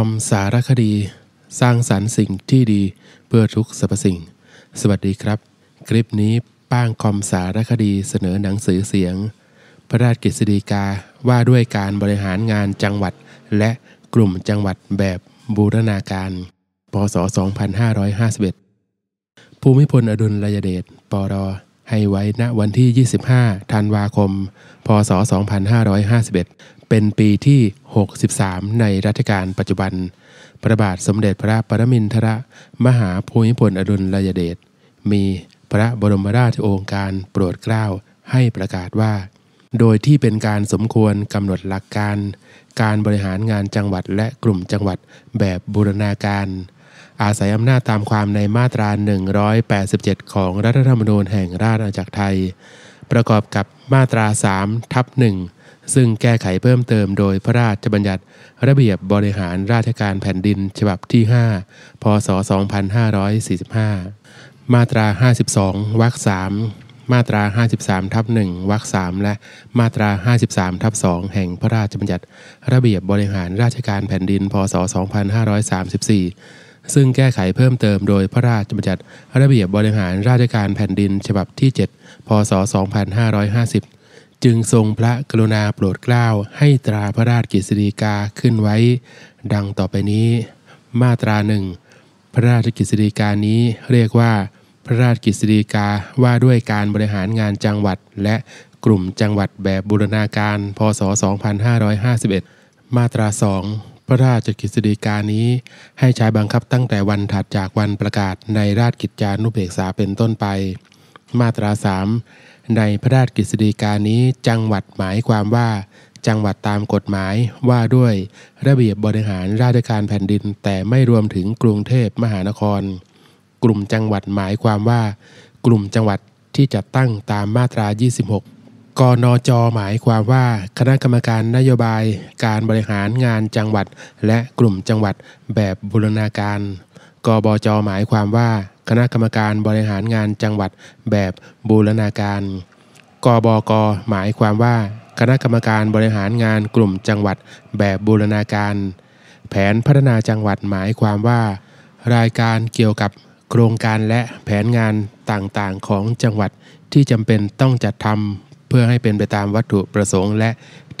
คอมสารคดีสร้างสรรค์สิ่งที่ดีเพื่อทุกสรรพสิ่ง สวัสดีครับคลิปนี้ป้างคอมสารคดีเสนอหนังสือเสียง พระราชกฤษฎีกาว่าด้วยการบริหารงานจังหวัดและกลุ่มจังหวัดแบบบูรณาการ พศ2551ภูมิพลอดุลยเดชปรให้ไว้ณวันที่ 25ธันวาคมพศ2551เป็นปีที่ 63 ในรัชกาลปัจจุบัน พระบาทสมเด็จพระปรมินทรมหาภูมิพลอดุลยเดช มีพระบรมราชโองการโปรดเกล้าให้ประกาศว่า โดยที่เป็นการสมควรกำหนดหลักการ การบริหารงานจังหวัดและกลุ่มจังหวัดแบบบูรณาการ อาศัยอำนาจตามความในมาตรา187 ของรัฐธรรมนูญแห่งราชอาณาจักรไทยประกอบกับมาตรา 3 ทับ1ซึ่งแก้ไขเพิ่มเติมโดยพระราชบัญญัติระเบียบบริหารราชการแผ่นดินฉบับที่ 5 พศ 2545 มาตรา 52วรรค3มาตรา 53ทับ1วรรค3และมาตรา 53ทับ2แห่งพระราชบัญญัติระเบียบบริหารราชการแผ่นดินพศ 2534ซึ่งแก้ไขเพิ่มเติมโดยพระราชบัญญัติระเบียบบริหารราชการแผ่นดินฉบับที่ 7 พศ 2550 จึงทรงพระกรุณาโปรดเกล้าให้ตราพระราชกฤษฎีกาขึ้นไว้ ดังต่อไปนี้ มาตราหนึ่งพระราชกฤษฎีกานี้เรียกว่า พระราชกฤษฎีกาว่าด้วยการบริหารงานจังหวัดและกลุ่มจังหวัดแบบบูรณาการพศ 2551 มาตรา2พระราชกฤษฎีกานี้ให้ใช้บังคับตั้งแต่วันถัดจากวันประกาศในราชกิจจานุเบกษาเป็นต้นไป มาตราสามในพระราชกฤษฎีกานี้จังหวัดหมายความว่าจังหวัดตามกฎหมายว่าด้วยระเบียบบริหารราชการแผ่นดิน แต่ไม่รวมถึงกรุงเทพมหานคร กลุ่มจังหวัดหมายความว่า กลุ่มจังหวัดที่จัดตั้งตามมาตรา 26กนจหมายความว่า คณะกรรมการนโยบายการบริหารงานจังหวัดและกลุ่มจังหวัดแบบบูรณาการ กบจหมายความว่าคณะกรรมการบริหารงานจังหวัดแบบบูรณาการ กบก หมายความว่า คณะกรรมการบริหารงานกลุ่มจังหวัดแบบบูรณาการ แผนพัฒนาจังหวัดหมายความว่า รายการเกี่ยวกับโครงการและแผนงานต่างๆของจังหวัดที่จำเป็นต้องจัดทำพื่อให้เป็นไปตามวัตถุประสงค์ และ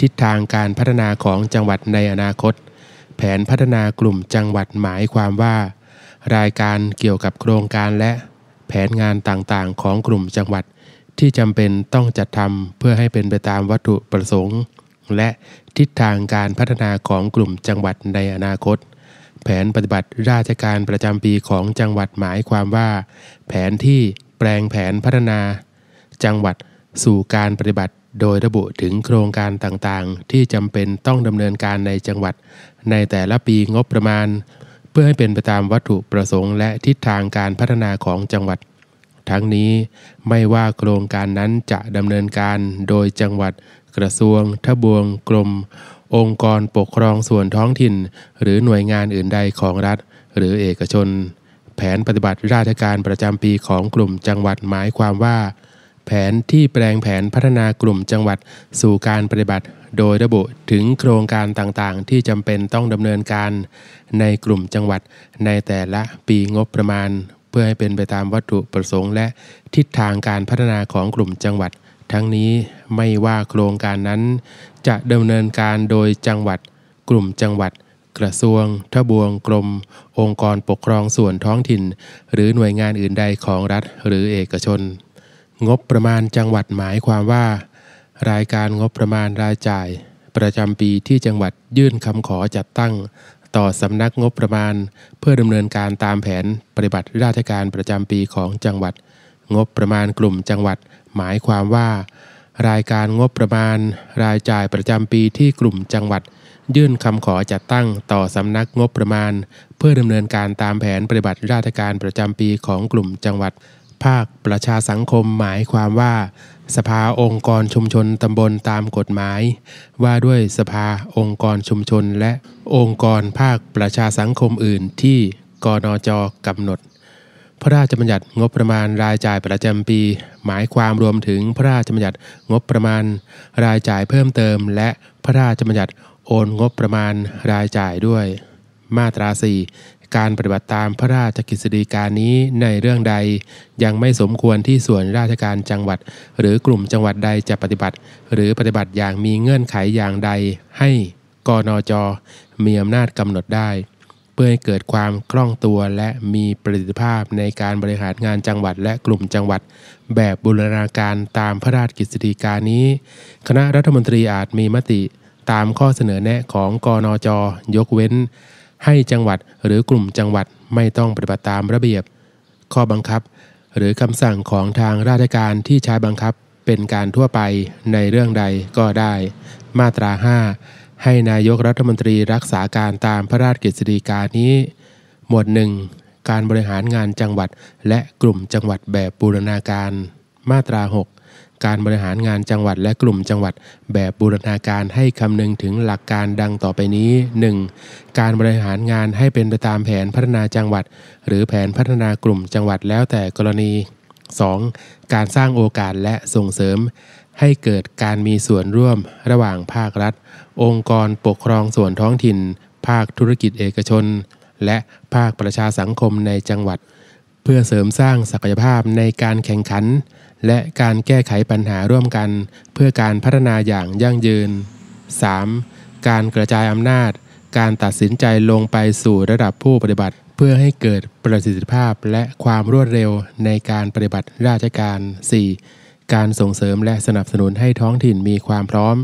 ทิศทางการพัฒนาของจังหวัดในอนาคต แผนพัฒนากลุ่มจังหวัดหมายความว่า รายการเกี่ยวกับโครงการและแผนงานต่างๆ ของกลุ่มจังหวัด ที่จำเป็นต้องจัดทำเพื่อให้เป็นไปตามวัตถุประสงค์ และทิศทางการพัฒนาของกลุ่มจังหวัดในอนาคต แผนปฏิบัติราชการประจำปีของจังหวัดหมายความว่า แผนที่แปลงแผนพัฒนาจังหวัดสู่การปฏิบัติโดยระบุถึงโครงการต่างๆ ที่จำเป็นต้องดำเนินการในจังหวัด ในแต่ละปีงบประมาณ เพื่อให้เป็นไปตามวัตถุประสงค์และทิศทางการพัฒนาของจังหวัด ทั้งนี้ไม่ว่าโครงการนั้นจะดำเนินการโดยจังหวัด กระทรวง ทบวงกรมองค์กรปกครองส่วนท้องถิ่น หรือหน่วยงานอื่นใดของรัฐ หรือเอกชน แผนปฏิบัติราชการประจำปีของกลุ่มจังหวัดหมายความว่าแผนที่แปลงแผนพัฒนากลุ่มจังหวัดสู่การปฏิบัติ โดยระบุถึงโครงการต่างๆ ที่จำเป็นต้องดำเนินการ ในกลุ่มจังหวัด ในแต่ละปีงบประมาณ เพื่อให้เป็นไปตามวัตถุประสงค์และทิศทางการพัฒนาของกลุ่มจังหวัด ทั้งนี้ไม่ว่าโครงการนั้น จะดำเนินการโดยจังหวัด กลุ่มจังหวัด กระทรวง ทบวงกรมองค์กรปกครองส่วนท้องถิ่น หรือหน่วยงานอื่นใดของรัฐหรือเอกชนงบประมาณจังหวัดหมายความว่า รายการงบประมาณรายจ่ายประจำปีที่จังหวัดยื่นคำขอจัดตั้งต่อสำนักงบประมาณเพื่อดำเนินการตามแผนปฏิบัติราชการประจำปีของจังหวัด งบประมาณกลุ่มจังหวัดหมายความว่า รายการงบประมาณรายจ่ายประจำปีที่กลุ่มจังหวัดยื่นคำขอจัดตั้งต่อสำนักงบประมาณเพื่อดำเนินการตามแผนปฏิบัติราชการประจำปีของกลุ่มจังหวัดภาคประชาสังคมหมายความว่า สภาองค์กรชุมชนตำบลตามกฎหมาย ว่าด้วยสภาองค์กรชุมชนและองค์กรภาคประชาสังคมอื่นที่กนจกำหนด พระราชบัญญัติงบประมาณรายจ่ายประจำปี หมายความรวมถึงพระราชบัญญัติงบประมาณรายจ่ายเพิ่มเติม และพระราชบัญญัติโอนงบประมาณรายจ่ายด้วย มาตรา4การปฏิบัติตามพระราชกฤษฎีกานี้ในเรื่องใด ยังไม่สมควรที่ส่วนราชการจังหวัด หรือกลุ่มจังหวัดใดจะปฏิบัติ หรือปฏิบัติอย่างมีเงื่อนไขอย่างใด ให้กนจ มีอำนาจกำหนดได้ เพื่อให้เกิดความคล่องตัวและมีประสิทธิภาพในการบริหารงานจังหวัดและกลุ่มจังหวัด แบบบูรณาการตามพระราชกฤษฎีกานี้ คณะรัฐมนตรีอาจมีมติตามข้อเสนอแนะของกนจ ยกเว้นให้จังหวัดหรือกลุ่มจังหวัดไม่ต้องปฏิบัติตามระเบียบ ข้อบังคับ หรือคำสั่งของทางราชการที่ใช้บังคับเป็นการทั่วไปในเรื่องใดก็ได้ มาตรา 5 ให้นายกรัฐมนตรีรักษาการตามพระราชกฤษฎีกานี้ หมวดหนึ่งการบริหารงานจังหวัดและกลุ่มจังหวัดแบบบูรณาการ มาตรา 6การบริหารงานจังหวัดและกลุ่มจังหวัด แบบบูรณาการให้คำนึงถึงหลักการดังต่อไปนี้ 1. การบริหารงานให้เป็นไปตามแผนพัฒนาจังหวัด หรือแผนพัฒนากลุ่มจังหวัดแล้วแต่กรณี 2. การสร้างโอกาสและส่งเสริม ให้เกิดการมีส่วนร่วมระหว่างภาครัฐ องค์กรปกครองส่วนท้องถิ่น ภาคธุรกิจเอกชน และภาคประชาสังคมในจังหวัด เพื่อเสริมสร้างศักยภาพในการแข่งขันและการแก้ไขปัญหาร่วมกัน เพื่อการพัฒนาอย่างยั่งยืน 3. การกระจายอำนาจ การตัดสินใจลงไปสู่ระดับผู้ปฏิบัติ เพื่อให้เกิดประสิทธิภาพและความรวดเร็วในการปฏิบัติราชการ 4. การส่งเสริมและสนับสนุนให้ท้องถิ่นมีความพร้อม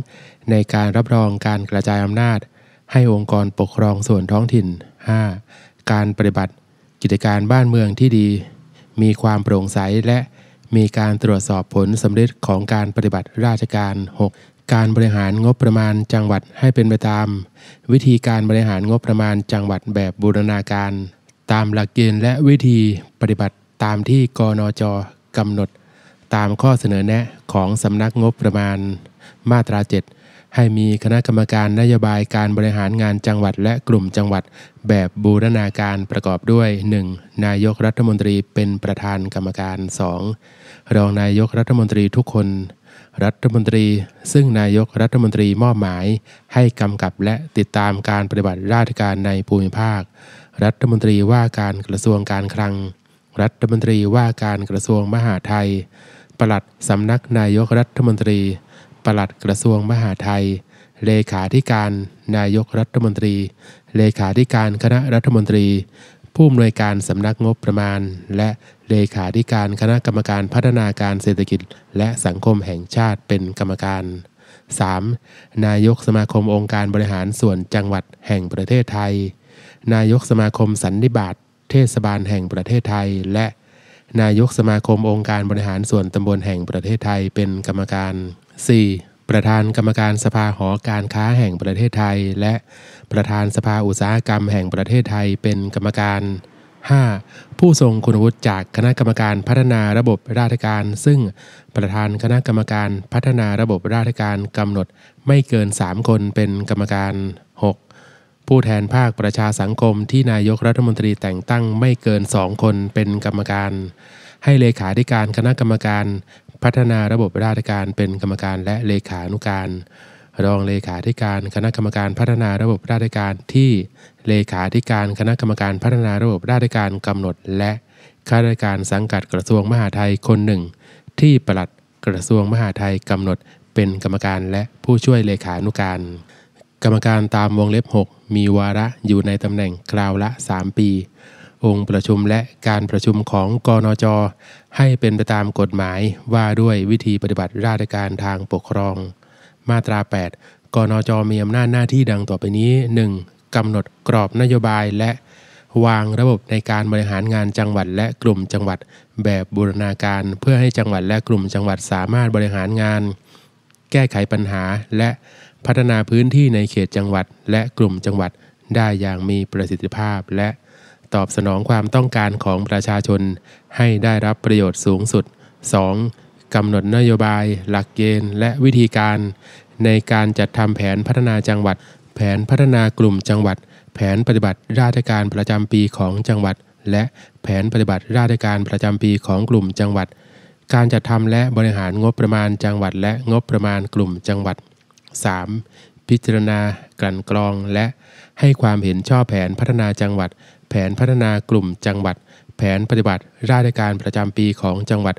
ในการรับรองการกระจายอำนาจ ให้องค์กรปกครองส่วนท้องถิ่น 5. การปฏิบัติกิจการบ้านเมืองที่ดี มีความโปร่งใสและมีการตรวจสอบผลสำเร็จของการปฏิบัติราชการ 6. การบริหารงบประมาณจังหวัดให้เป็นไปตามวิธีการบริหารงบประมาณจังหวัดแบบบูรณาการ ตามหลักเกณฑ์และวิธีปฏิบัติตามที่กนจกำหนด ตามข้อเสนอแนะของสำนักงบประมาณ มาตรา 7 ให้มีคณะกรรมการนโยบายการบริหารงานจังหวัดและกลุ่มจังหวัดแบบบูรณาการประกอบด้วย 1. นายกรัฐมนตรีเป็นประธานกรรมการ 2. รองนายกรัฐมนตรีทุกคน รัฐมนตรี ซึ่งนายกรัฐมนตรีมอบหมายให้กำกับและติดตามการปฏิบัติราชการในภูมิภาค รัฐมนตรีว่าการกระทรวงการคลัง รัฐมนตรีว่าการกระทรวงมหาดไทย ปลัดสำนักนายกรัฐมนตรี ปลัดกระทรวงมหาดไทย เลขาธิการ นายกรัฐมนตรี เลขาธิการคณะรัฐมนตรีผู้อำนวยการสำนักงบประมาณและเลขาธิการคณะกรรมการพัฒนาการเศรษฐกิจและสังคมแห่งชาติเป็นกรรมการ 3. นายกสมาคมองค์การบริหารส่วนจังหวัดแห่งประเทศไทย นายกสมาคมสันนิบาตเทศบาลแห่งประเทศไทยและนายกสมาคมองค์การบริหารส่วนตำบลแห่งประเทศไทยเป็นกรรมการ 4. ประธานกรรมการสภาหอการค้าแห่งประเทศไทย และประธานสภาอุตสาหกรรมแห่งประเทศไทยเป็นกรรมการ 5. ผู้ทรงคุณวุฒิจากคณะกรรมการพัฒนาระบบราชการ ซึ่งประธานคณะกรรมการพัฒนาระบบราชการกำหนดไม่เกิน 3 คนเป็นกรรมการ 6. ผู้แทนภาคประชาสังคมที่นายกรัฐมนตรีแต่งตั้งไม่เกิน 2 คนเป็นกรรมการ ให้เลขาธิการคณะกรรมการพัฒนาระบบราชการเป็นกรรมการและเลขานุการ รองเลขาธิการคณะกรรมการพัฒนาระบบราชการที่เลขาธิการคณะกรรมการพัฒนาระบบราชการกำหนด และข้าราชการสังกัดกระทรวงมหาดไทยคนหนึ่ง ที่ปลัดกระทรวงมหาดไทยกำหนดเป็นกรรมการและผู้ช่วยเลขานุการ กรรมการตามวงเล็บ 6 มีวาระอยู่ในตำแหน่งคราวละ 3 ปีองค์ประชุมและการประชุมของกนจ ให้เป็นไปตามกฎหมายว่าด้วยวิธีปฏิบัติราชการทางปกครอง มาตรา 8 กนจ มีอำนาจหน้าที่ดังต่อไปนี้ 1. กำหนดกรอบนโยบายและ วางระบบในการบริหารงานจังหวัดและกลุ่มจังหวัด แบบบูรณาการเพื่อให้จังหวัดและกลุ่มจังหวัดสามารถบริหารงาน แก้ไขปัญหาและพัฒนาพื้นที่ในเขตจังหวัด และกลุ่มจังหวัดได้อย่างมีประสิทธิภาพและตอบสนองความต้องการของประชาชนให้ได้รับประโยชน์สูงสุด 2. กำหนดนโยบาย หลักเกณฑ์ และวิธีการในการจัดทำแผนพัฒนาจังหวัด แผนพัฒนากลุ่มจังหวัด แผนปฏิบัติราชการประจำปีของจังหวัด และแผนปฏิบัติราชการประจำปีของกลุ่มจังหวัด การจัดทำและบริหารงบประมาณจังหวัดและงบประมาณกลุ่มจังหวัด 3. พิจารณากลั่นกรองและให้ความเห็นชอบแผนพัฒนาจังหวัดแผนพัฒนากลุ่มจังหวัด แผนปฏิบัติ ราชการประจำปีของจังหวัด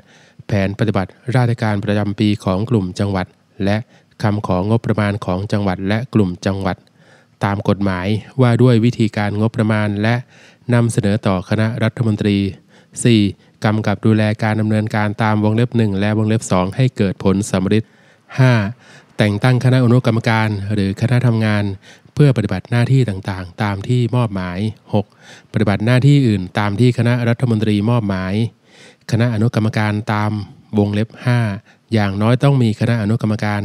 แผนปฏิบัติ ราชการประจำปีของกลุ่มจังหวัด และคำของงบประมาณของจังหวัด และกลุ่มจังหวัด ตามกฎหมายว่าด้วยวิธีการงบประมาณและนำเสนอต่อคณะรัฐมนตรี 4. กำกับดูแลการดำเนินการตามวงเล็บ 1 และวงเล็บ 2 ให้เกิดผลสำเร็จ 5. แต่งตั้งคณะอนุกรรมการหรือคณะทำงานเพื่อปฏิบัติหน้าที่ต่างๆ ตามที่มอบหมาย 6. ปฏิบัติหน้าที่อื่นตามที่คณะรัฐมนตรีมอบหมาย คณะอนุกรรมการตาม วงเล็บ 5 อย่างน้อยต้องมีคณะอนุกรรมการ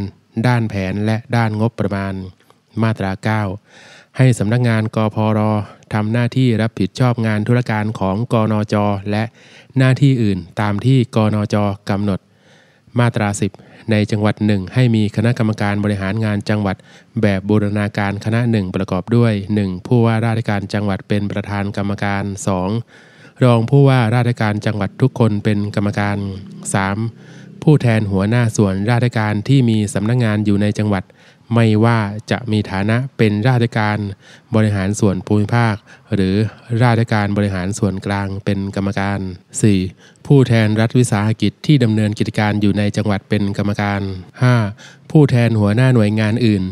ด้านแผนและด้านงบประมาณ มาตรา 9 ให้สำนักงาน กพรทำหน้าที่รับผิดชอบงานธุรการของกนจและหน้าที่อื่นตามที่กนจกำหนดมาตรา 10 ในจังหวัดหนึ่งให้มีคณะกรรมการบริหารงานจังหวัด แบบบูรณาการคณะหนึ่งประกอบด้วย 1. ผู้ว่าราชการจังหวัดเป็นประธานกรรมการ 2. รองผู้ว่าราชการจังหวัดทุกคนเป็นกรรมการ 3. ผู้แทนหัวหน้าส่วนราชการที่มีสำนักงงานอยู่ในจังหวัดไม่ว่าจะมีฐานะเป็น ราชการบริหารส่วนภูมิภาค หรือราชการบริหารส่วนกลางเป็นกรรมการ 4. ผู้แทนรัฐวิสาหกิจที่ดำเนินกิจการอยู่ในจังหวัดเป็นกรรมการ 5. ผู้แทนหัวหน้าหน่วยงานอื่น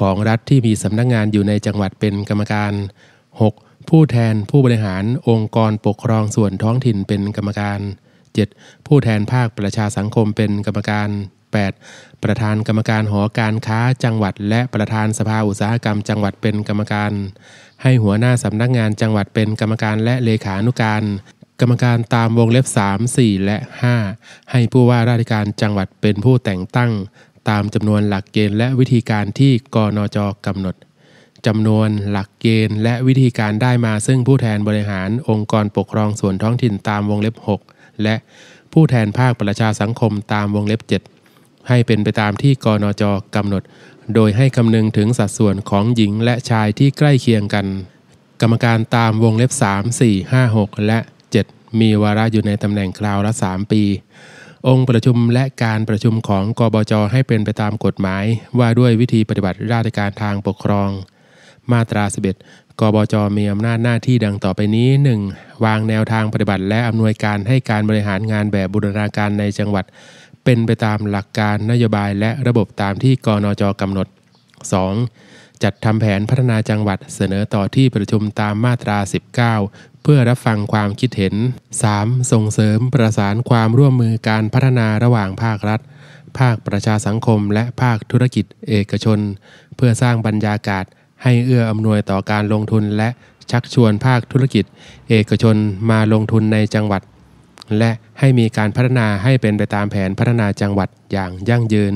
ของรัฐที่มีสำนักงงานอยู่ในจังหวัดเป็นกรรมการ 6. ผู้แทนผู้บริหารองค์กรปกครองส่วนท้องถิ่นเป็นกรรมการ 7. ผู้แทนภาคประชาสังคมเป็นกรรมการ8ประธานกรรมการหอการค้าจังหวัดและประธานสภาอุตสาหกรรมจังหวัดเป็นกรรมการ ให้หัวหน้าสำนักงานจังหวัดเป็นกรรมการและเลขานุการ กรรมการตามวงเล็บ 3 4 และ 5 ให้ผู้ว่าราชการจังหวัดเป็นผู้แต่งตั้งตามจำนวนหลักเกณฑ์และวิธีการที่กนจกำหนด จำนวนหลักเกณฑ์และวิธีการได้มาซึ่งผู้แทนบริหารองค์กรปกครองส่วนท้องถิ่นตามวงเล็บ 6 และผู้แทนภาคประชาสังคมตามวงเล็บ 7ให้เป็นไปตามที่กนจกำหนด โดยให้คำนึงถึงสัดส่วนของหญิงและชายที่ใกล้เคียงกัน กรรมการตามวงเล็บ 3 4 5 6 และ 7 มีวาระอยู่ในตำแหน่งคราวละ 3 ปี องค์ประชุมและการประชุมของกบจ ให้เป็นไปตามกฎหมาย ว่าด้วยวิธีปฏิบัติราชการทางปกครอง มาตรา 11กบจ มีอำนาจหน้าที่ดังต่อไปนี้ 1. วางแนวทางปฏิบัติ และอำนวยการให้การบริหารงานแบบบูรณาการในจังหวัดเป็นไปตามหลักการนโยบายและระบบตามที่กนจกำหนด 2. จัดทำแผนพัฒนาจังหวัดเสนอต่อที่ประชุมตามมาตรา 19 เพื่อรับฟังความคิดเห็น 3. ส่งเสริมประสานความร่วมมือการพัฒนาระหว่างภาครัฐ ภาคประชาสังคมและภาคธุรกิจเอกชน เพื่อสร้างบรรยากาศ ให้เอื้ออำนวยต่อการลงทุนและชักชวนภาคธุรกิจ เอกชนมาลงทุนในจังหวัดและให้มีการพัฒนาให้เป็นไปตามแผนพัฒนาจังหวัดอย่างยั่งยืน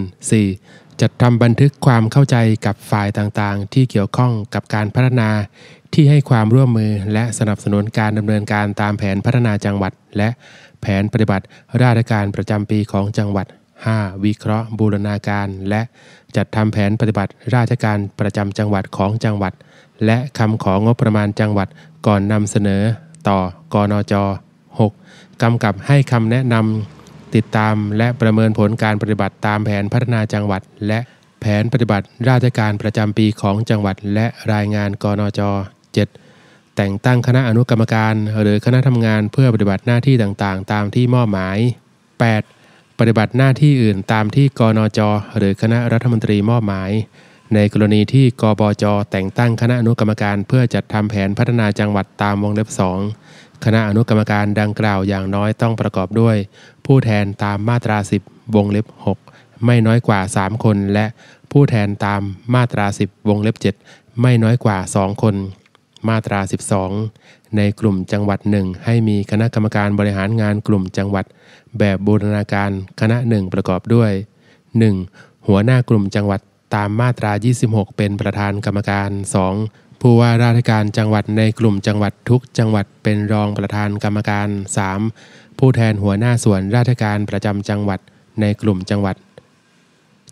4. จัดทำบันทึกความเข้าใจกับฝ่ายต่างๆ ที่เกี่ยวข้องกับการพัฒนา ที่ให้ความร่วมมือและสนับสนุนการดำเนินการตามแผนพัฒนาจังหวัด และ แผนปฏิบัติ ราชการประจำปีของจังหวัด 5. วิเคราะห์บูรณาการ และจัดทำแผนปฏิบัติ ราชการประจำจังหวัดของจังหวัด และคำของงบประมาณจังหวัดก่อนนำเสนอ ต่อกนจกำกับให้คำแนะนำติดตามและประเมินผลการปฏิบัติตามแผนพัฒนาจังหวัด และแผนปฏิบัติราชการประจำปีของจังหวัดและรายงานกนจ 7 แต่งตั้งคณะอนุกรรมการ หรือคณะทำงานเพื่อปฏิบัติหน้าที่ต่างๆ ตามที่มอบหมาย 8. ปฏิบัติหน้าที่อื่นตามที่กนจ หรือคณะรัฐมนตรีมอบหมาย ในกรณีที่กบจแต่งตั้งคณะอนุกรรมการเพื่อจัดทำแผนพัฒนาจังหวัดตามวงเล็บ2คณะอนุกรรมการดังกล่าวอย่างน้อยต้องประกอบด้วย ผู้แทนตามมาตรา 10 วงเล็บ 6 ไม่น้อยกว่า 3 คน และผู้แทนตามมาตรา 10 วงเล็บ 7 ไม่น้อยกว่า 2 คน มาตรา 12 ในกลุ่มจังหวัดหนึ่ง ให้มีคณะกรรมการบริหารงานกลุ่มจังหวัด แบบบูรณาการคณะหนึ่งประกอบด้วย 1. หัวหน้ากลุ่มจังหวัดตามมาตรา 26 เป็นประธานกรรมการ 2. ผู้ว่าราชการจังหวัดในกลุ่มจังหวัดทุกจังหวัดเป็นรองประธานกรรมการ 3. ผู้แทนหัวหน้าส่วนราชการประจำจังหวัดในกลุ่มจังหวัด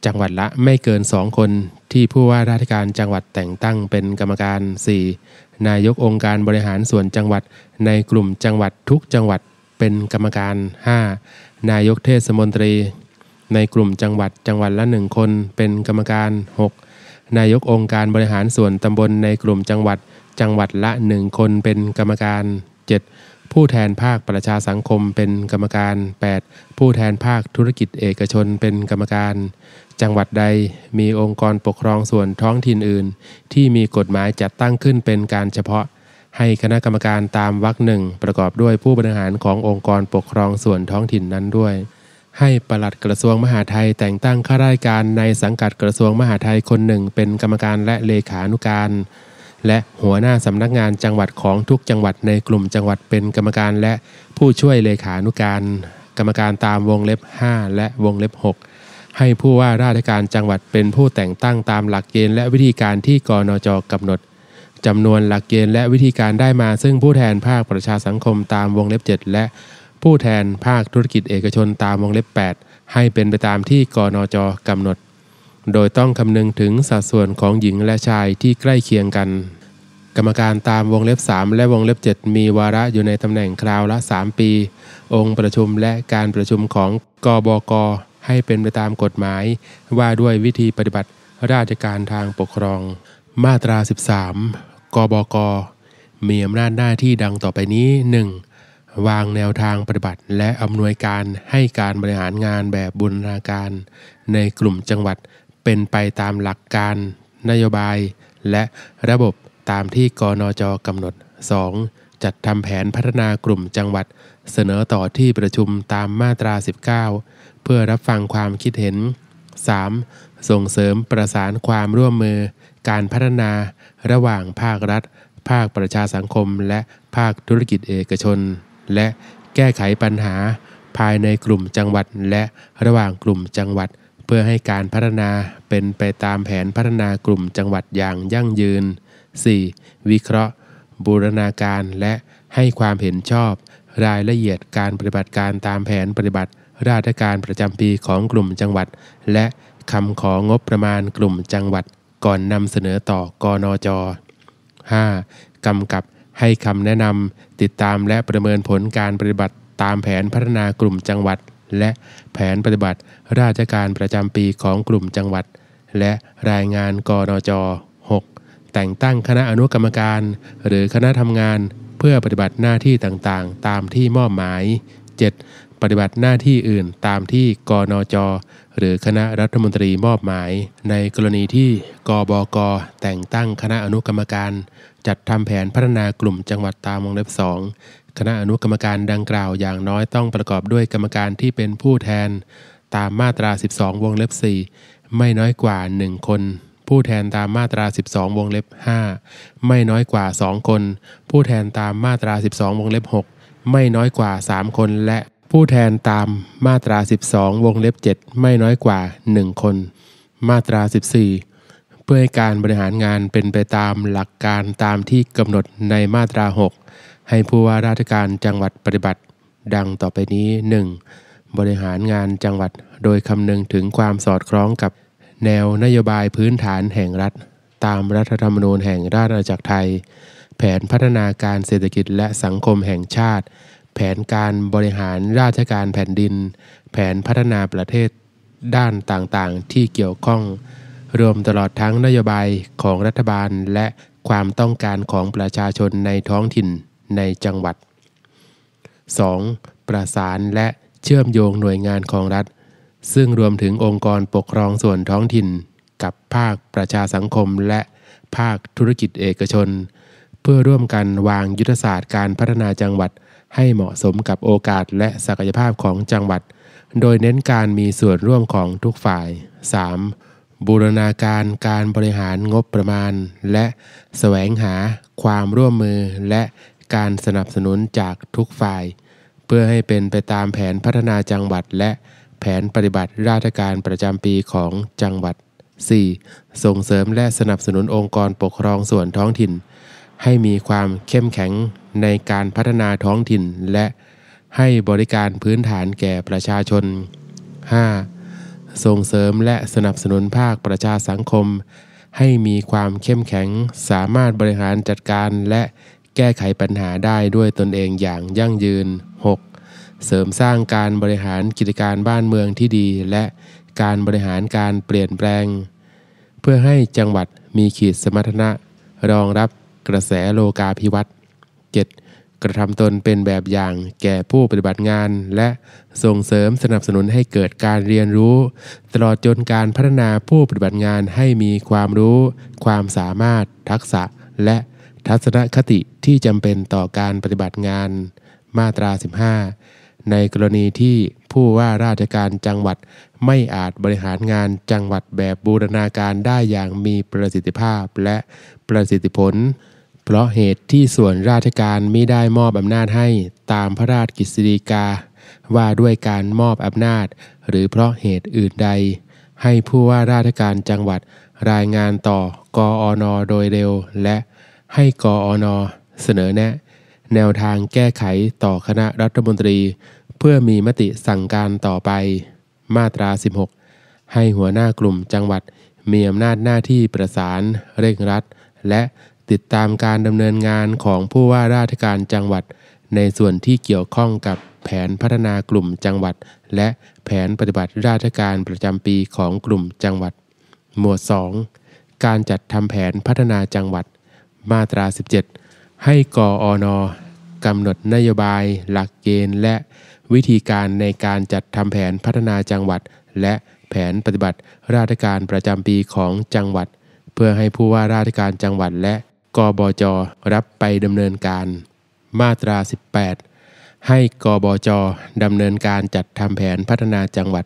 จังหวัดละไม่เกินสองคนที่ผู้ว่าราชการจังหวัดแต่งตั้งเป็นกรรมการ 4. นายกองค์การบริหารส่วนจังหวัดในกลุ่มจังหวัดทุกจังหวัดเป็นกรรมการ 5. นายกเทศมนตรี ในกลุ่มจังหวัดจังหวัดละหนึ่งคนเป็นกรรมการ 6. นายกองค์การบริหารส่วนตำบลในกลุ่มจังหวัดจังหวัดละ1คนเป็นกรรมการ 7. ผู้แทนภาคประชาสังคมเป็นกรรมการ 8. ผู้แทนภาคธุรกิจเอกชนเป็นกรรมการ จังหวัดใดมีองค์กรปกครองส่วนท้องถิ่นอื่น ที่มีกฎหมายจัดตั้งขึ้นเป็นการเฉพาะ ให้คณะกรรมการตามวรรคหนึ่งประกอบด้วยผู้บริหารขององค์กรปกครองส่วนท้องถิ่นนั้นด้วยให้ปลัดกระทรวงมหาไทยแต่งตั้งข้าราชการในสังกัดกระทรวงมหาไทยคนหนึ่ง เป็นกรรมการและเลขานุการและหัวหน้าสำนักงานจังหวัดของทุกจังหวัดในกลุ่มจังหวัดเป็นกรรมการและผู้ช่วยเลขานุการกรรมการตามวงเล็บ5และวงเล็บ 6 ให้ผู้ว่าราชการจังหวัดเป็นผู้แต่งตั้งตามหลักเกณฑ์และวิธีการที่กนจกำหนดจำนวนหลักเกณฑ์และวิธีการได้มาซึ่งผู้แทนภาคประชาสังคมตามวงเล็บ 7 และผู้แทนภาคธุรกิจเอกชนตามวงเล็บ 8 ให้เป็นไปตามที่กนจ กำหนด โดยต้องคำนึงถึงสัดส่วนของหญิงและชายที่ใกล้เคียงกัน กรรมการตามวงเล็บ 3 และวงเล็บ 7 มีวาระอยู่ในตำแหน่งคราวละ 3 ปี องค์ประชุมและการประชุมของกบกให้เป็นไปตามกฎหมาย ว่าด้วยวิธีปฏิบัติราชการทางปกครอง มาตรา 13กบกมีอำนาจหน้าที่ดังต่อไปนี้ 1วางแนวทางปฏิบัติ และอำนวยการให้การบริหารงานแบบบูรณาการ ในกลุ่มจังหวัด เป็นไปตามหลักการ นโยบาย และระบบตามที่กนจ กำหนด 2. จัดทำแผนพัฒนากลุ่มจังหวัด เสนอต่อที่ประชุมตามมาตรา 19 เพื่อรับฟังความคิดเห็น 3. ส่งเสริมประสานความร่วมมือการพัฒนา ระหว่างภาครัฐ ภาคประชาสังคม และภาคธุรกิจเอกชนและแก้ไขปัญหาภายในกลุ่มจังหวัดและระหว่างกลุ่มจังหวัด เพื่อให้การพัฒนาเป็นไปตามแผนพัฒนากลุ่มจังหวัดอย่างยั่งยืน 4. วิเคราะห์ บูรณาการและให้ความเห็นชอบ รายละเอียดการปฏิบัติการตามแผนปฏิบัติ ราชการประจำปีของกลุ่มจังหวัด และคำของบประมาณกลุ่มจังหวัดก่อนนำเสนอต่อกนจ 5. กำกับให้คำแนะนำติดตามและประเมินผลการปฏิบัติตามแผนพัฒนากลุ่มจังหวัด และแผนปฏิบัติราชการประจำปีของกลุ่มจังหวัด และรายงานกรนจ 6. แต่งตั้งคณะอนุกรรมการ หรือคณะทำงาน เพื่อปฏิบัติหน้าที่ต่างๆ ตามที่มอบหมาย 7. ปฏิบัติหน้าที่อื่นตามที่กรนจ หรือคณะรัฐมนตรีมอบหมาย ในกรณีที่กบกแต่งตั้งคณะอนุกรรมการจัดทำแผนพัฒนากลุ่มจังหวัดตามวงเล็บ 2 คณะอนุกรรมการดังกล่าวอย่างน้อยต้องประกอบด้วยกรรมการที่เป็นผู้แทนตามมาตรา 12 วงเล็บ 4 ไม่น้อยกว่า 1 คน ผู้แทนตามมาตรา 12 วงเล็บ 5 ไม่น้อยกว่า2คน ผู้แทนตามมาตรา 12 วงเล็บ 6 ไม่น้อยกว่า 3 คน และผู้แทนตามมาตรา 12 วงเล็บ 7 ไม่น้อยกว่า 1 คน มาตรา 14เพื่อให้การบริหารงานเป็นไปตามหลักการตามที่กำหนดในมาตรา 6 ให้ผู้ว่าราชการจังหวัดปฏิบัติดังต่อไปนี้ 1. บริหารงานจังหวัดโดยคำนึงถึงความสอดคล้องกับ แนวนโยบายพื้นฐานแห่งรัฐ ตามรัฐธรรมนูญแห่งราชอาณาจักรไทย แผนพัฒนาการเศรษฐกิจและสังคมแห่งชาติ แผนการบริหารราชการแผ่นดิน แผนพัฒนาประเทศด้านต่างๆ ที่เกี่ยวข้องรวมตลอดทั้งนโยบายของรัฐบาลและความต้องการของประชาชนในท้องถิ่นในจังหวัด 2. ประสานและเชื่อมโยงหน่วยงานของรัฐ ซึ่งรวมถึงองค์กรปกครองส่วนท้องถิ่น กับภาคประชาสังคมและภาคธุรกิจเอกชน เพื่อร่วมกันวางยุทธศาสตร์การพัฒนาจังหวัด ให้เหมาะสมกับโอกาสและศักยภาพของจังหวัด โดยเน้นการมีส่วนร่วมของทุกฝ่าย 3. บูรณาการการบริหารงบประมาณ และแสวงหาความร่วมมือและการสนับสนุนจากทุกฝ่าย เพื่อให้เป็นไปตามแผนพัฒนาจังหวัดและแผนปฏิบัติราชการประจำปีของจังหวัด 4. ส่งเสริมและสนับสนุนองค์กรปกครองส่วนท้องถิ่น ให้มีความเข้มแข็งในการพัฒนาท้องถิ่นและ ให้บริการพื้นฐานแก่ประชาชน 5. ส่งเสริมและสนับสนุนภาคประชาสังคม ให้มีความเข้มแข็งสามารถบริหารจัดการและแก้ไขปัญหาได้ด้วยตนเองอย่างยั่งยืน 6. เสริมสร้างการบริหารกิจการบ้านเมืองที่ดี และการบริหารการเปลี่ยนแปลง เพื่อให้จังหวัดมีขีดสมรรถนะ รองรับกระแสโลกาภิวัตน์ 7. กระทำตนเป็นแบบอย่างแก่ผู้ปฏิบัติงานและส่งเสริมสนับสนุนให้เกิดการเรียนรู้ ตลอดจนการพัฒนาผู้ปฏิบัติงานให้มีความรู้ ความสามารถทักษะ และทัศนคติที่จำเป็นต่อการปฏิบัติงาน มาตรา 15 ในกรณีที่ผู้ว่าราชการจังหวัดไม่อาจบริหารงานจังหวัดแบบบูรณาการได้อย่างมีประสิทธิภาพและประสิทธิผลเพราะเหตุที่ส่วนราชการไม่ได้มอบอำนาจให้ตามพระราชกฤษฎีกา ว่าด้วยการมอบอำนาจ หรือเพราะเหตุอื่นใด ให้ผู้ว่าราชการจังหวัดรายงานต่อ กออนโดยเร็วและให้กออนเสนอแนะ แนวทางแก้ไขต่อคณะรัฐมนตรีเพื่อมีมติสั่งการต่อไป มาตรา 16 ให้หัวหน้ากลุ่มจังหวัดมีอำนาจหน้าที่ประสาน เร่งรัดและติดตามการดำเนินงานของผู้ว่าราชการจังหวัดในส่วนที่เกี่ยวข้องกับแผนพัฒนากลุ่มจังหวัดและแผนปฏิบัติราชการประจำปีของกลุ่มจังหวัด หมวด 2 การจัดทำแผนพัฒนาจังหวัด มาตรา 17 ให้กออนกำหนดนโยบาย หลักเกณฑ์และ วิธีการในการจัดทำแผนพัฒนาจังหวัด และแผนปฏิบัติราชการประจำปีของจังหวัด เพื่อให้ผู้ว่าราชการจังหวัดและกบจรับไปดำเนินการ มาตรา 18 ให้กบจดำเนินการจัดทำแผนพัฒนาจังหวัด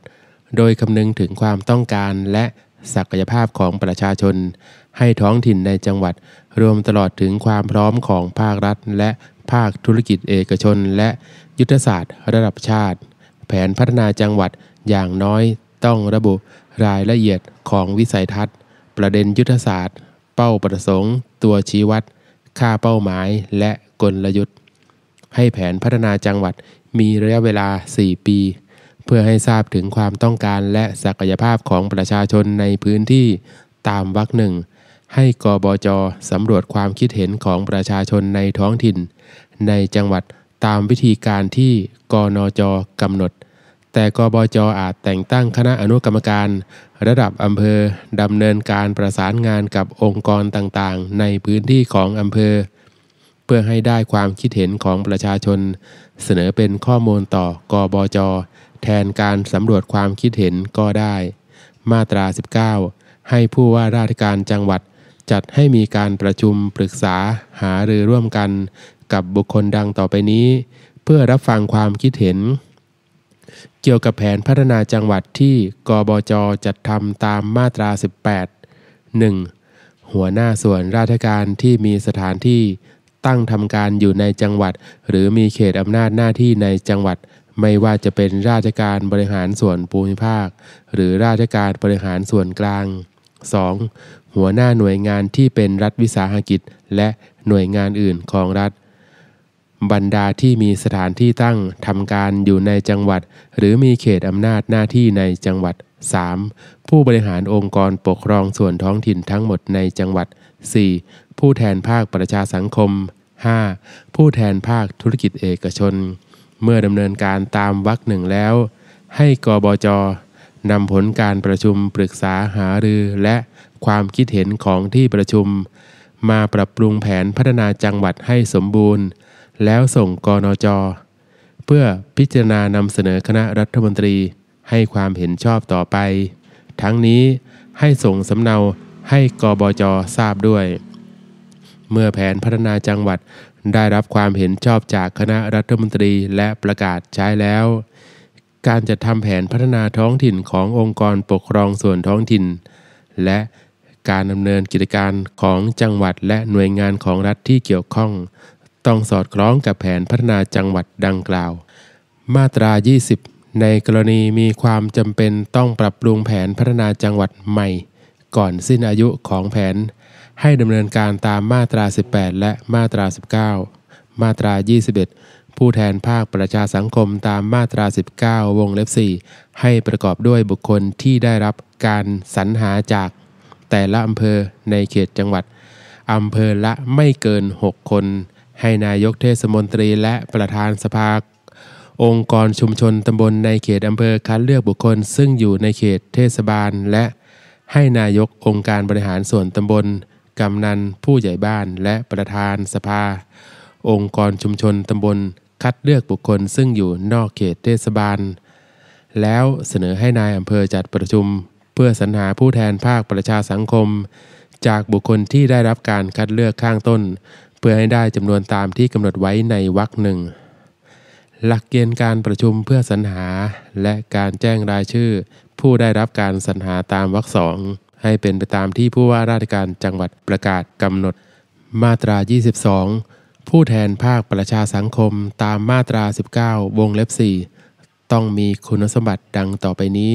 โดยคำนึงถึงความต้องการและศักยภาพของประชาชน ให้ท้องถิ่นในจังหวัด รวมตลอดถึงความพร้อมของภาครัฐและภาคธุรกิจเอกชน และยุทธศาสตร์ระดับชาติ แผนพัฒนาจังหวัดอย่างน้อยต้องระบุรายละเอียดของวิสัยทัศน์ ประเด็นยุทธศาสตร์เป้าประสงค์ ตัวชี้วัด ค่าเป้าหมายและกลยุทธ์ ให้แผนพัฒนาจังหวัดมีระยะเวลา 4 ปี เพื่อให้ทราบถึงความต้องการและศักยภาพของประชาชนในพื้นที่ตามวรรคหนึ่ง ให้กบจสำรวจความคิดเห็นของประชาชนในท้องถิ่น ในจังหวัดตามวิธีการที่กนจกำหนดแต่กบจอาจแต่งตั้งคณะอนุกรรมการ ระดับอำเภอดำเนินการประสานงานกับองค์กรต่างๆ ในพื้นที่ของอำเภอ เพื่อให้ได้ความคิดเห็นของประชาชน เสนอเป็นข้อมูลต่อกบจแทนการสำรวจความคิดเห็นก็ได้ มาตรา 19 ให้ผู้ว่าราชการจังหวัด จัดให้มีการประชุมปรึกษาหารือร่วมกัน กับบุคคลดังต่อไปนี้ เพื่อรับฟังความคิดเห็นเกี่ยวกับแผนพัฒนาจังหวัดที่กบจจัดทำตามมาตรา 18 1. หัวหน้าส่วนราชการที่มีสถานที่ตั้งทำการอยู่ในจังหวัด หรือมีเขตอำนาจหน้าที่ในจังหวัด ไม่ว่าจะเป็นราชการบริหารส่วนภูมิภาค หรือราชการบริหารส่วนกลาง 2. หัวหน้าหน่วยงานที่เป็นรัฐวิสาหกิจ และหน่วยงานอื่นของรัฐบรรดาที่มีสถานที่ตั้งทำการอยู่ในจังหวัด หรือมีเขตอำนาจหน้าที่ในจังหวัด 3. ผู้บริหารองค์กรปกครองส่วนท้องถิ่นทั้งหมดในจังหวัด 4. ผู้แทนภาคประชาสังคม 5. ผู้แทนภาคธุรกิจเอกชน เมื่อดำเนินการตามวรรคหนึ่งแล้ว ให้กบจนำผลการประชุมปรึกษาหารือและความคิดเห็นของที่ประชุม มาปรับปรุงแผนพัฒนาจังหวัดให้สมบูรณ์แล้วส่งกนจ เพื่อพิจารณานำเสนอคณะรัฐมนตรีให้ความเห็นชอบต่อไป ทั้งนี้ให้ส่งสำเนาให้กบจ ทราบด้วย เมื่อแผนพัฒนาจังหวัดได้รับความเห็นชอบจากคณะรัฐมนตรีและประกาศใช้แล้ว การจัดทำแผนพัฒนาท้องถิ่นขององค์กรปกครองส่วนท้องถิ่น และการดำเนินกิจการของจังหวัดและหน่วยงานของรัฐที่เกี่ยวข้องต้องสอดคล้องกับแผนพัฒนาจังหวัดดังกล่าว มาตรา 20 ในกรณีมีความจำเป็นต้องปรับปรุงแผนพัฒนาจังหวัดใหม่ ก่อนสิ้นอายุของแผน ให้ดำเนินการตามมาตรา 18 และมาตรา 19 มาตรา 21 ผู้แทนภาคประชาสังคมตามมาตรา 19 วงเล็บ 4 ให้ประกอบด้วยบุคคลที่ได้รับการสรรหาจาก แต่ละอำเภอในเขตจังหวัดอำเภอละไม่เกิน 6 คนให้นายกเทศมนตรีและประธานสภาองค์กรชุมชนตำบลในเขตอำเภอคัดเลือกบุคคลซึ่งอยู่ในเขตเทศบาลและ ให้นายกองค์การบริหารส่วนตำบลกำนันผู้ใหญ่บ้านและประธานสภา องค์กรชุมชนตำบลคัดเลือกบุคคลซึ่งอยู่นอกเขตเทศบาล แล้วเสนอให้นายอำเภอจัดประชุม เพื่อสรรหาผู้แทนภาคประชาสังคม จากบุคคลที่ได้รับการคัดเลือกข้างต้นเพื่อให้ได้จำนวนตามที่กำหนดไว้ในวรรคหนึ่ง หลักเกณฑ์การประชุมเพื่อสรรหาและการแจ้งรายชื่อ ผู้ได้รับการสรรหาตามวรรคสองให้เป็นไปตามที่ผู้ว่าราชการจังหวัดประกาศกำหนด มาตรา 22 ผู้แทนภาคประชาสังคมตามมาตรา 19 วงเล็บ 4 ต้องมีคุณสมบัติดังต่อไปนี้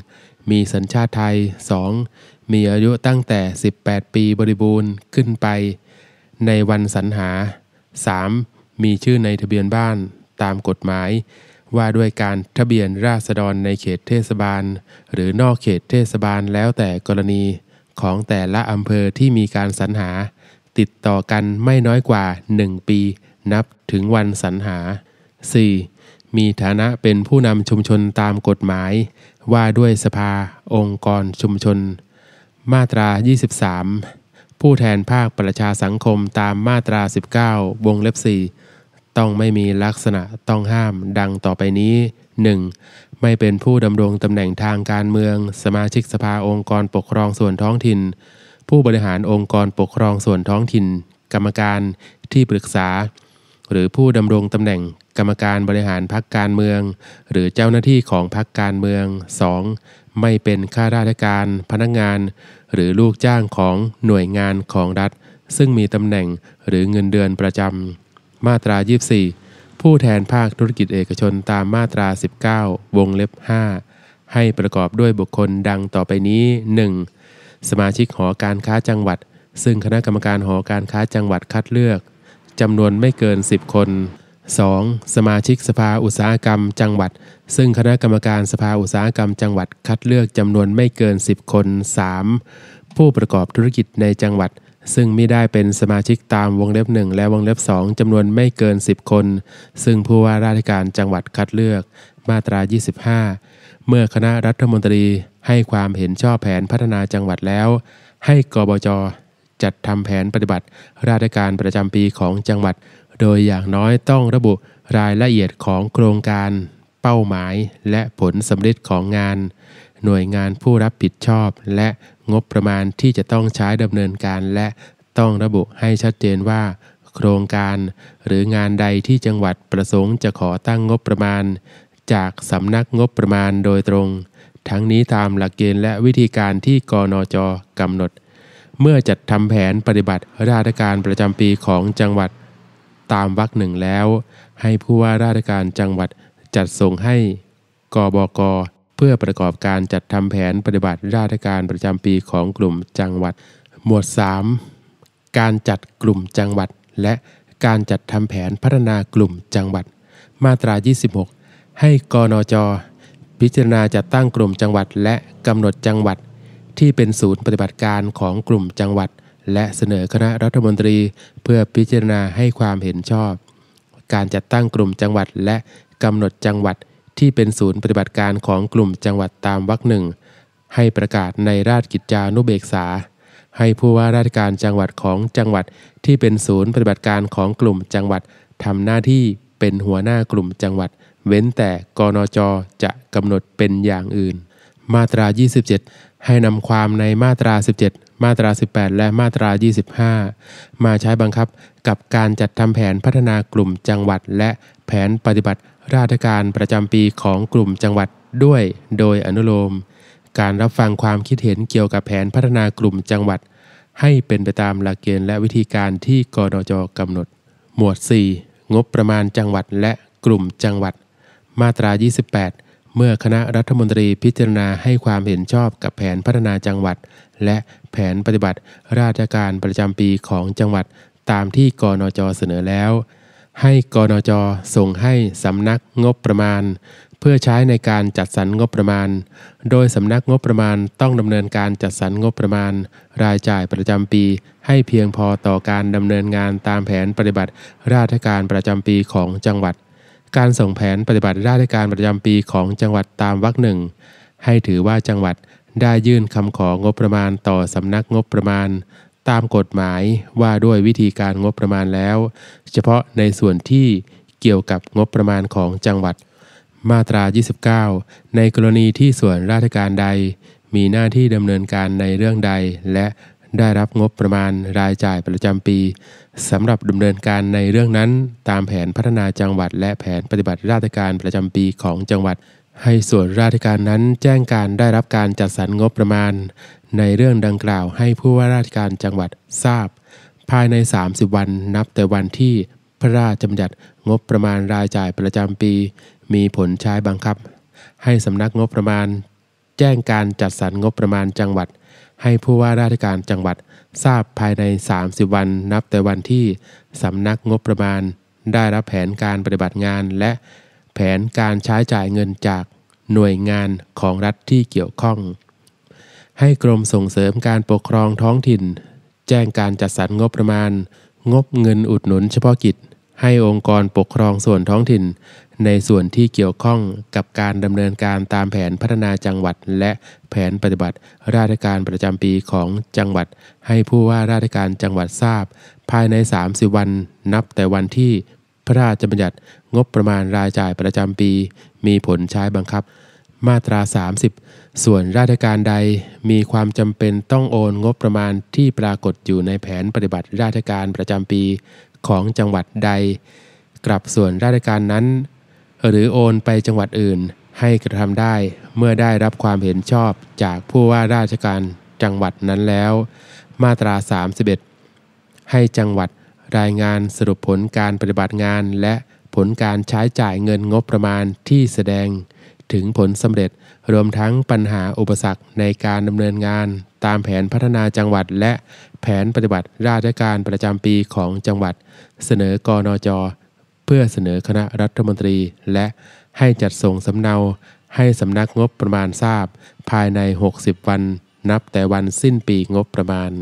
1. มีสัญชาติไทย 2. มีอายุตั้งแต่ 18 ปีบริบูรณ์ขึ้นไปในวันสรรหา 3. มีชื่อในทะเบียนบ้านตามกฎหมาย ว่าด้วยการทะเบียนราษฎรในเขตเทศบาล หรือนอกเขตเทศบาลแล้วแต่กรณี ของแต่ละอำเภอที่มีการสรรหา ติดต่อกันไม่น้อยกว่า1ปี นับถึงวันสรรหา 4. มีฐานะเป็นผู้นำชุมชนตามกฎหมาย ว่าด้วยสภาองค์กรชุมชน มาตรา23ผู้แทนภาคประชาสังคมตามมาตรา 19 วงเล็บ4ต้องไม่มีลักษณะต้องห้ามดังต่อไปนี้ 1. ไม่เป็นผู้ดำรงตำแหน่งทางการเมือง สมาชิกสภาองค์กรปกครองส่วนท้องถิ่น ผู้บริหารองค์กรปกครองส่วนท้องถิ่น กรรมการที่ปรึกษา หรือผู้ดำรงตำแหน่งกรรมการบริหารพักการเมือง หรือเจ้าหน้าที่ของพักการเมือง 2. ไม่เป็นข้าราชการพนักงานหรือลูกจ้างของหน่วยงานของรัฐซึ่งมีตำแหน่งหรือเงินเดือนประจำ มาตรา 24 ผู้แทนภาคธุรกิจเอกชนตามมาตรา 19 วงเล็บ 5 ให้ประกอบด้วยบุคคลดังต่อไปนี้ 1. สมาชิกหอการค้าจังหวัด ซึ่งคณะกรรมการหอการค้าจังหวัดคัดเลือก จำนวนไม่เกิน 10 คน 2. สมาชิกสภาอุตสาหกรรมจังหวัด ซึ่งคณะกรรมการสภาอุตสาหกรรมจังหวัดคัดเลือกจำนวนไม่เกิน 10 คน 3. ผู้ประกอบธุรกิจในจังหวัด ซึ่งไม่ได้เป็นสมาชิกตามวงเล็บ1และวงเล็บ 2จำนวนไม่เกิน 10 คน ซึ่งผู้ว่าราชการจังหวัดคัดเลือก มาตรา 25 เมื่อคณะรัฐมนตรีให้ความเห็นชอบแผนพัฒนาจังหวัดแล้ว ให้กบจจัดทำแผนปฏิบัติ ราชการประจำปีของจังหวัดโดยอย่างน้อยต้องระบุรายละเอียดของโครงการ เป้าหมายและผลสำเร็จของงาน หน่วยงานผู้รับผิดชอบและงบประมาณที่จะต้องใช้ดำเนินการ และต้องระบุให้ชัดเจนว่า โครงการ หรืองานใดที่จังหวัดประสงค์จะขอตั้งงบประมาณ จากสำนักงบประมาณโดยตรง ทั้งนี้ตามหลักเกณฑ์และวิธีการที่กนจกำหนด เมื่อจัดทำแผนปฏิบัติราชการประจำปีของจังหวัดตามวรรคหนึ่งแล้วให้ผู้ว่าราชการจังหวัดจัดส่งให้กบก เพื่อประกอบการจัดทำแผนปฏิบัติราชการประจำปีของกลุ่มจังหวัด หมวด 3 การจัดกลุ่มจังหวัดและการจัดทำแผนพัฒนากลุ่มจังหวัด มาตรา 26 ให้กนจ พิจารณาจัดตั้งกลุ่มจังหวัดและกำหนดจังหวัดที่เป็นศูนย์ปฏิบัติการของกลุ่มจังหวัดและเสนอคณะรัฐมนตรีเพื่อพิจารณาให้ความเห็นชอบ การจัดตั้งกลุ่มจังหวัดและกำหนดจังหวัดที่เป็นศูนย์ปฏิบัติการของกลุ่มจังหวัดตามวรรคหนึ่ง ให้ประกาศในราชกิจจานุเบกษา ให้ผู้ว่าราชการจังหวัดของจังหวัดที่เป็นศูนย์ปฏิบัติการของกลุ่มจังหวัดทำหน้าที่เป็นหัวหน้ากลุ่มจังหวัด เว้นแต่กนจจะกำหนดเป็นอย่างอื่น มาตรา 27ให้นำความในมาตรา 17 มาตรา 18 และมาตรา 25 มาใช้บังคับกับการจัดทำแผนพัฒนากลุ่มจังหวัด และแผนปฏิบัติ ราชการประจำปีของกลุ่มจังหวัดด้วย โดยอนุโลม การรับฟังความคิดเห็นเกี่ยวกับแผนพัฒนากลุ่มจังหวัด ให้เป็นไปตามหลักเกณฑ์และวิธีการที่กดจกำหนด หมวด4งบประมาณจังหวัดและกลุ่มจังหวัด มาตรา 28เมื่อคณะรัฐมนตรีพิจารณาให้ความเห็นชอบกับแผนพัฒนาจังหวัด และแผนปฏิบัติราชการประจำปีของจังหวัด ตามที่กนจเสนอแล้ว ให้กนจส่งให้สำนักงบประมาณ เพื่อใช้ในการจัดสรรงบประมาณ โดยสำนักงบประมาณต้องดำเนินการจัดสรรงบประมาณ รายจ่ายประจำปี ให้เพียงพอต่อการดำเนินงานตามแผนปฏิบัติ ราชการประจำปีของจังหวัดการส่งแผนปฏิบัติราชการประจำปีของจังหวัดตามวรรคหนึ่ง ให้ถือว่าจังหวัดได้ยื่นคำของบประมาณต่อสำนักงบประมาณ ตามกฎหมายว่าด้วยวิธีการงบประมาณแล้ว เฉพาะในส่วนที่เกี่ยวกับงบประมาณของจังหวัด มาตรา 29 ในกรณีที่ส่วนราชการใด มีหน้าที่ดำเนินการในเรื่องใดและได้รับงบประมาณรายจ่ายประจำปีสำหรับดำเนินการในเรื่องนั้น ตามแผนพัฒนาจังหวัด และแผนปฏิบัติราชการประจำปีของจังหวัด ให้ส่วนราชการนั้นแจ้งการได้รับการจัดสรรงบประมาณ ในเรื่องดังกล่าว ให้ผู้ว่าราชการจังหวัดทราบ ภายใน 30 วันนับแต่วันที่พระราชบัญญัติงบประมาณรายจ่ายประจำปี มีผลใช้บังคับ ให้สำนักงบประมาณ แจ้งการจัดสรรงบประมาณจังหวัดให้ผู้ว่าราชการจังหวัดทราบภายใน 30 วันนับแต่วันที่สำนักงบประมาณ ได้รับแผนการปฏิบัติงานและแผนการใช้จ่ายเงินจากหน่วยงานของรัฐที่เกี่ยวข้อง ให้กรมส่งเสริมการปกครองท้องถิ่นแจ้งการจัดสรรงบประมาณงบเงินอุดหนุนเฉพาะกิจให้องค์กรปกครองส่วนท้องถิ่นในส่วนที่เกี่ยวข้องกับการดำเนินการตามแผนพัฒนาจังหวัดและแผนปฏิบัติราชการประจำปีของจังหวัดให้ผู้ว่าราชการจังหวัดทราบภายใน 30 วันนับแต่วันที่พระราชบัญญัติงบประมาณรายจ่ายประจำปีมีผลใช้บังคับ มาตรา 30 ส่วนราชการใดมีความจำเป็นต้องโอนงบประมาณที่ปรากฏอยู่ในแผนปฏิบัติราชการประจำปีของจังหวัดใดกลับส่วนราชการนั้น หรือโอนไปจังหวัดอื่นให้กระทำได้เมื่อได้รับความเห็นชอบจากผู้ว่าราชการจังหวัดนั้นแล้ว มาตรา31ให้จังหวัดรายงานสรุปผลการปฏิบัติงานและผลการใช้จ่ายเงินงบประมาณที่แสดงถึงผลสำเร็จ รวมทั้งปัญหาอุปสรรคในการดำเนินงานตามแผนพัฒนาจังหวัดและแผนปฏิบัติราชการประจำปีของจังหวัดเสนอกอนจเพื่อเสนอคณะรัฐมนตรีและให้จัดส่งสำเนา ให้สำนักงบประมาณทราบ ภายใน 60 วัน นับแต่วันสิ้นปีงบประมาณ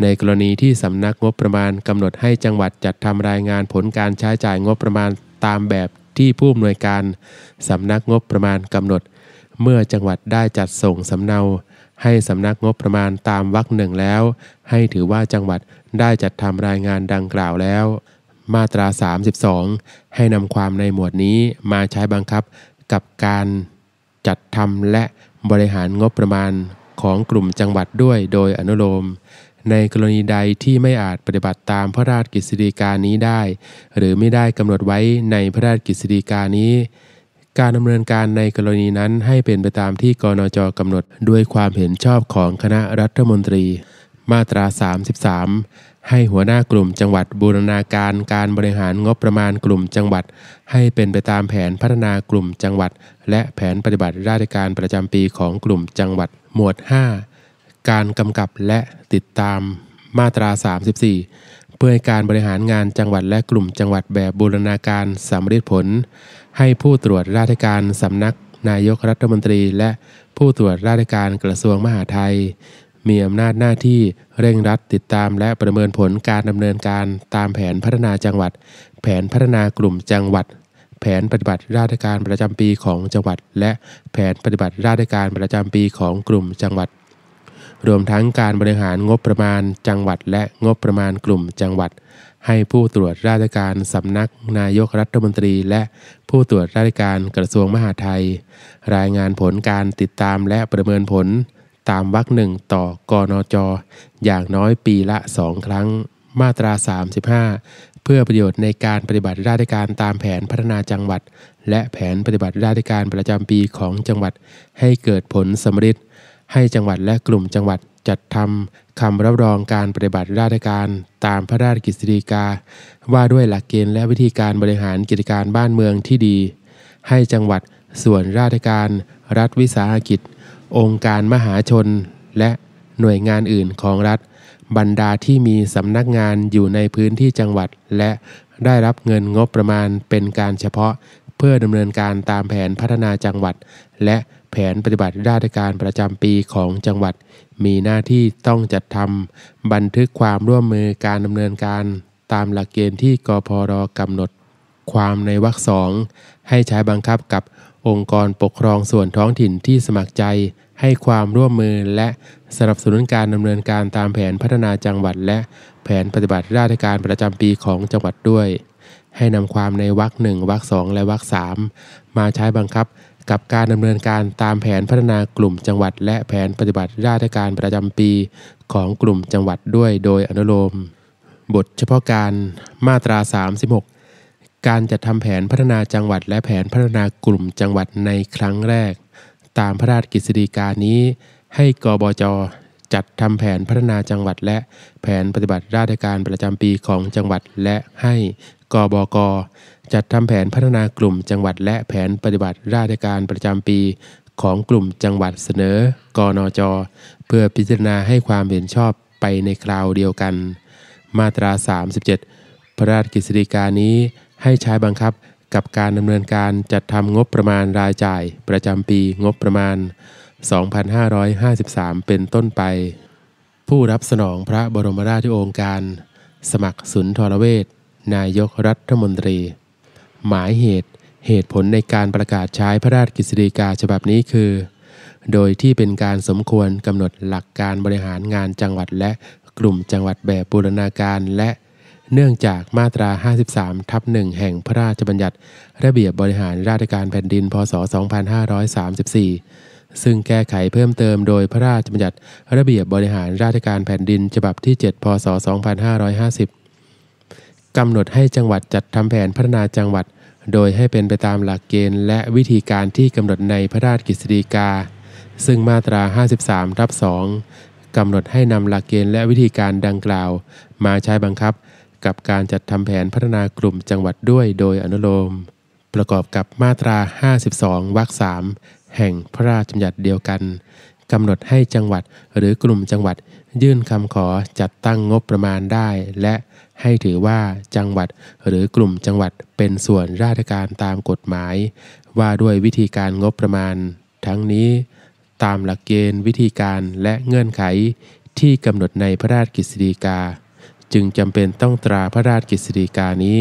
ในกรณีที่สำนักงบประมาณกำหนดให้จังหวัดจัดทำรายงานผลการใช้จ่ายงบประมาณตามแบบที่ผู้อำนวยการสำนักงบประมาณกำหนด เมื่อจังหวัดได้จัดส่งสำเนา ให้สำนักงบประมาณตามวรรคหนึ่งแล้ว ให้ถือว่าจังหวัดได้จัดทำรายงานดังกล่าวแล้ว มาตรา 32 ให้นำความในหมวดนี้มาใช้บังคับกับการจัดทำและบริหารงบประมาณของกลุ่มจังหวัดด้วยโดยอนุโลมในกรณีใดที่ไม่อาจปฏิบัติตามพระราชกฤษฎีกานี้ได้ หรือไม่ได้กำหนดไว้ในพระราชกฤษฎีกานี้ การดำเนินการในกรณีนั้นให้เป็นไปตามที่กนจกำหนดด้วยความเห็นชอบของคณะรัฐมนตรี มาตรา 33 ให้หัวหน้ากลุ่มจังหวัดบูรณาการการบริหารงบประมาณกลุ่มจังหวัด ให้เป็นไปตามแผนพัฒนากลุ่มจังหวัด และแผนปฏิบัติราชการประจำปีของกลุ่มจังหวัดหมวด 5การกำกับและติดตามมาตรา 34 เพื่อให้การบริหารงานจังหวัดและกลุ่มจังหวัดแบบบูรณาการสำเร็จผล ให้ผู้ตรวจราชการสำนักนายกรัฐมนตรีและผู้ตรวจราชการกระทรวงมหาดไทย มีอำนาจหน้าที่เร่งรัดติดตามและประเมินผลการดำเนินการตามแผนพัฒนาจังหวัด แผนพัฒนากลุ่มจังหวัด แผนปฏิบัติราชการประจำปีของจังหวัดและแผนปฏิบัติราชการประจำปีของกลุ่มจังหวัดรวมทั้งการบริหารงบประมาณจังหวัด และงบประมาณกลุ่มจังหวัด ให้ผู้ตรวจราชการสำนัก นายกรัฐมนตรี และผู้ตรวจราชการกระทรวงมหาดไทย รายงานผลการติดตามและประเมินผลตามวรรคหนึ่งต่อกนจออย่างน้อยปีละสองครั้งมาตรา 35 เพื่อประโยชน์ในการปฏิบัติราชการตามแผนพัฒนาจังหวัด และแผนปฏิบัติราชการประจำปีของจังหวัดให้เกิดผลสมฤทธิ์ให้จังหวัดและกลุ่มจังหวัดจัดทำคำรับรองการปฏิบัติราชการตามพระราชกฤษฎีกา ว่าด้วยหลักเกณฑ์และวิธีการบริหารกิจการบ้านเมืองที่ดี ให้จังหวัดส่วนราชการรัฐวิสาหกิจ องค์การมหาชน และหน่วยงานอื่นของรัฐ บรรดาที่มีสำนักงานอยู่ในพื้นที่จังหวัด และได้รับเงินงบประมาณเป็นการเฉพาะ เพื่อดำเนินการตามแผนพัฒนาจังหวัด และแผนปฏิบัติราชการประจำปีของจังหวัด มีหน้าที่ต้องจัดทำบันทึกความร่วมมือการดำเนินการ ตามหลักเกณฑ์ที่กพรกำหนด ความในวรรคสองให้ใช้บังคับกับองค์กรปกครองส่วนท้องถิ่นที่สมัครใจ ให้ความร่วมมือและสนับสนุนการดำเนินการตามแผนพัฒนาจังหวัด และ แผนปฏิบัติราชการประจำปีของจังหวัดด้วย ให้นำความในวรรคหนึ่งวรรคสองและวรรคสามมาใช้บังคับกับการดำเนินการตามแผนพัฒนากลุ่มจังหวัด และแผนปฏิบัติราชการประจำปีของกลุ่มจังหวัดด้วยโดยอนุโลมบทเฉพาะการมาตรา 36 การจัดทำแผนพัฒนาจังหวัดและแผนพัฒนากลุ่มจังหวัดในครั้งแรก ตามพระราชกฤษฎีกานี้ ให้กบจ จัดทำแผนพัฒนาจังหวัดและแผนปฏิบัติราชการประจำปีของจังหวัดและให้กบกจัดทำแผนพัฒนากลุ่มจังหวัดและแผนปฏิบัติราชการประจำปีของกลุ่มจังหวัดเสนอกนจ เพื่อพิจารณาให้ความเห็นชอบไปในคราวเดียวกัน มาตรา 37 พระราชกฤษฎีกานี้ให้ใช้บังคับกับการดำเนินการจัดทำงบประมาณรายจ่ายประจำปีงบประมาณ 2553 เป็นต้นไป ผู้รับสนองพระบรมราชโองการ สมัครสุนทรเวทนายกรัฐมนตรีหมายเหตุเหตุผลในการประกาศใช้พระราชกฤษฎีกาฉบับนี้คือ โดยที่เป็นการสมควรกำหนดหลักการบริหารงานจังหวัดและกลุ่มจังหวัดแบบบูรณาการและเนื่องจากมาตรา 53 ทับหนึ่งแห่งพระราชบัญญัติ ระเบียบบริหารราชการแผ่นดินพศ 2534 ซึ่งแก้ไขเพิ่มเติมโดยพระราชบัญญัติระเบียบบริหารราชการแผ่นดินฉบับที่7พศ2550กำหนดให้จังหวัดจัดทำแผนพัฒนาจังหวัด โดยให้เป็นไปตามหลักเกณฑ์และวิธีการที่กำหนดในพระราชกฤษฎีกา ซึ่งมาตรา 53ทับ2กำหนดให้นำหลักเกณฑ์และวิธีการดังกล่าว มาใช้บังคับกับการจัดทำแผนพัฒนากลุ่มจังหวัดด้วยโดยอนุโลม ประกอบกับมาตรา 52วรรคสามแห่งพระราชบัญญัติเดียวกันกำหนดให้จังหวัดหรือกลุ่มจังหวัดยื่นคำขอจัดตั้งงบประมาณได้และให้ถือว่าจังหวัดหรือกลุ่มจังหวัดเป็นส่วนราชการตามกฎหมาย ว่าด้วยวิธีการงบประมาณ ทั้งนี้ ตามหลักเกณฑ์วิธีการและเงื่อนไขที่กำหนดในพระราชกฤษฎีกา จึงจำเป็นต้องตราพระราชกฤษฎีกานี้